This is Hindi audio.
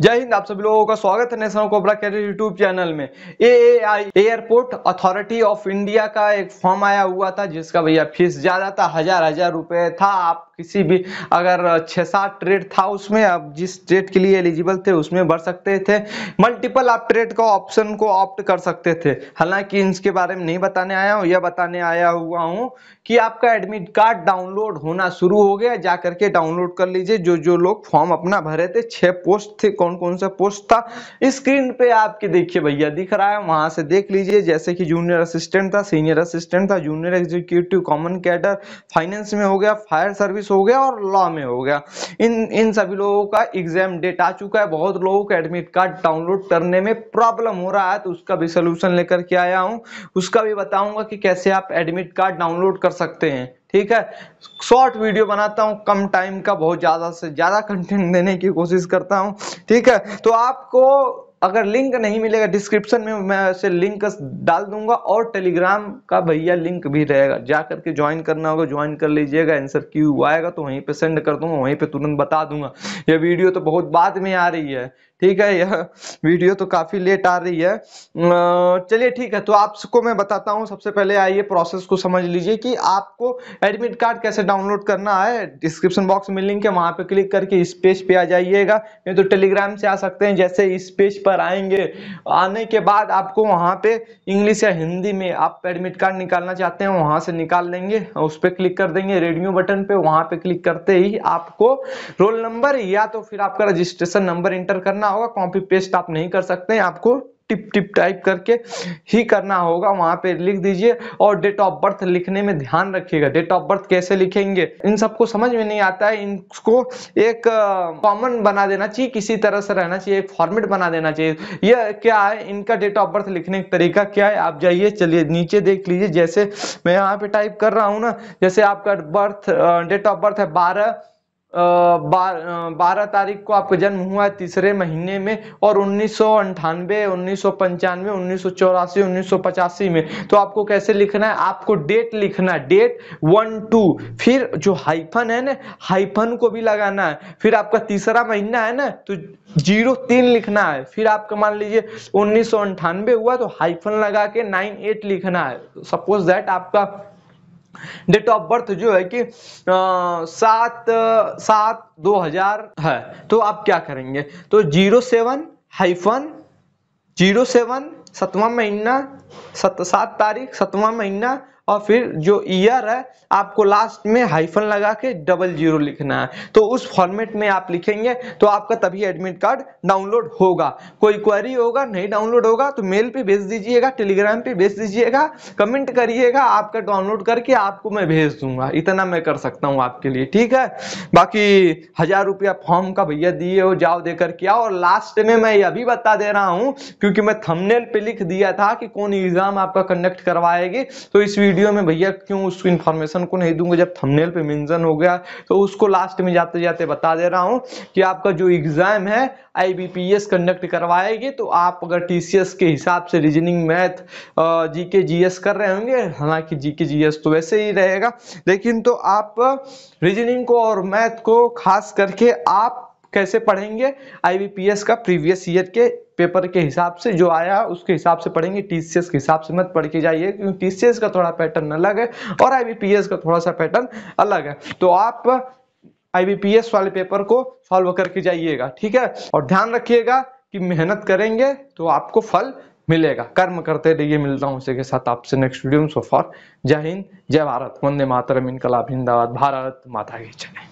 जय हिंद आप सभी लोगों का स्वागत है national cobra career YouTube channel में A I airport authority of India का एक फॉर्म आया हुआ था जिसका भैया फीस ज़्यादा था हजार हजार रुपए था आप किसी भी अगर छः सात ट्रेड था उसमें आप जिस ट्रेड के लिए एलिजिबल थे उसमें भर सकते थे मल्टीपल आप ट्रेड का ऑप्शन को ऑप्ट कर सकते थे हालांकि इसके बारे में नहीं बताने आया हूँ यह बताने आया हुआ हूँ कि आपका एडमिट कार्ड डाउनलोड होना शुरू हो गया जा करके डाउनलोड कर लीजिए जो जो लोग फॉर्म अपना भरे थे छः पोस्ट थे कौन कौन सा पोस्ट था स्क्रीन पर आपके देखिए भैया दिख रहा है वहाँ से देख लीजिए जैसे कि जूनियर असिस्टेंट था सीनियर असिस्टेंट था junior executive common cadre finance में हो गया फायर सर्विस हो गया और लॉ में हो गया इन इन सभी लोगों का एग्जाम डेट आ चुका है बहुत लोगों को एडमिट कार्ड डाउनलोड करने में प्रॉब्लम हो रहा है तो उसका भी सोल्यूशन लेकर के आया हूँ उसका भी बताऊंगा कि कैसे आप एडमिट कार्ड डाउनलोड कर सकते हैं ठीक है शॉर्ट वीडियो बनाता हूँ कम टाइम का बहुत ज़्यादा से ज़्यादा कंटेंट देने की कोशिश करता हूँ ठीक है तो आपको अगर लिंक नहीं मिलेगा डिस्क्रिप्शन में मैं ऐसे लिंक डाल दूंगा और टेलीग्राम का भैया लिंक भी रहेगा जा करके ज्वाइन करना होगा ज्वाइन कर लीजिएगा आंसर क्यू आएगा तो वहीं पे सेंड कर दूंगा वहीं पे तुरंत बता दूंगा ये वीडियो तो बहुत बाद में आ रही है ठीक है यह वीडियो तो काफ़ी लेट आ रही है चलिए ठीक है तो आपको मैं बताता हूँ सबसे पहले आइए प्रोसेस को समझ लीजिए कि आपको एडमिट कार्ड कैसे डाउनलोड करना है डिस्क्रिप्शन बॉक्स में लिंक है वहाँ पे क्लिक करके इस पेज पे आ जाइएगा नहीं तो टेलीग्राम से आ सकते हैं जैसे इस पेज पर आएंगे आने के बाद आपको वहाँ पे इंग्लिश या हिंदी में आप एडमिट कार्ड निकालना चाहते हैं वहाँ से निकाल लेंगे उस पर क्लिक कर देंगे रेडियो बटन पे वहाँ पे क्लिक करते ही आपको रोल नंबर या तो फिर आपका रजिस्ट्रेशन नंबर इंटर करना करना होगा कॉपी पेस्ट आप नहीं कर सकते हैं आपको टिप टिप टाइप करके ही करना होगा वहां पे लिख दीजिए और डेट ऑफ बर्थ लिखने में ध्यान रखिएगा डेट ऑफ बर्थ कैसे लिखेंगे इन सबको समझ में नहीं आता है इनको एक कॉमन बना देना चाहिए किसी तरह से रहना चाहिए एक फॉर्मेट बना देना चाहिए यह क्या है इनका डेट ऑफ बर्थ लिखने का तरीका क्या है आप जाइए चलिए नीचे देख लीजिए जैसे मैं यहाँ पे टाइप कर रहा हूँ ना जैसे आपका बर्थ डेट ऑफ बर्थ है बारह बारह तारीख को आपका जन्म हुआ है तीसरे महीने में और उन्नीस सौ अंठानवे उन्नीस सौ पंचानवे उन्नीस सौ चौरासी उन्नीस सौ पचासी में तो आपको कैसे लिखना है आपको डेट लिखना है डेट वन टू फिर जो हाइफन है ना हाइफन को भी लगाना है फिर आपका तीसरा महीना है ना तो जीरो तीन लिखना है फिर आपका मान लीजिए उन्नीस सौ अंठानवे हुआ तो हाइफन लगा के नाइन एट लिखना है सपोज दैट आपका डेट ऑफ बर्थ जो है कि सात सात दो हजार है तो आप क्या करेंगे तो zero seven hyphen zero seven सतवा महीना सत सात तारीख सतवा महीना और फिर जो ईयर है आपको लास्ट में हाइफन लगा के डबल जीरो लिखना है तो उस फॉर्मेट में आप लिखेंगे तो आपका तभी एडमिट कार्ड डाउनलोड होगा कोई क्वेरी होगा नहीं डाउनलोड होगा तो मेल पे भेज दीजिएगा टेलीग्राम पे भेज दीजिएगा कमेंट करिएगा आपका डाउनलोड करके आपको मैं भेज दूंगा इतना मैं कर सकता हूँ आपके लिए ठीक है बाकी हजार रुपया फॉर्म का भैया दिए हो जाओ दे करके आओ और लास्ट में मैं ये बता दे रहा हूँ क्योंकि मैं थमनेल पे लिख दिया था कि कौन एग्जाम आपका कंडक्ट करवाएगी तो इस वीडियो में भैया क्यों उस इन्फॉर्मेशन को नहीं दूंगा जब थंबनेल पे मेंशन हो गया तो उसको लास्ट में जाते जाते बता दे रहा हूँ कि आपका जो एग्जाम है आईबीपीएस कंडक्ट करवाएगी तो आप अगर टीसीएस के हिसाब से रीजनिंग मैथ जीके जीएस कर रहे होंगे हालांकि जीके जीएस तो वैसे ही रहेगा लेकिन तो आप रीजनिंग को और मैथ को खास करके आप कैसे पढ़ेंगे आईबीपीएस का प्रीवियस ईयर के पेपर के हिसाब से जो आया उसके हिसाब से पढ़ेंगे टीसीएस के हिसाब से मत पढ़ के जाइए क्योंकि टीसीएस का थोड़ा पैटर्न अलग है और आईबीपीएस का थोड़ा सा पैटर्न अलग है तो आप आईबीपीएस वाले पेपर को सॉल्व करके जाइएगा ठीक है और ध्यान रखिएगा कि मेहनत करेंगे तो आपको फल मिलेगा कर्म करते रहिए मिलता हूँ उसी के साथ आपसे नेक्स्ट वीडियो में सो फॉर जय हिंद जय भारत वंदे मातरम इनकलाब हिंदाबाद भारत माता की जय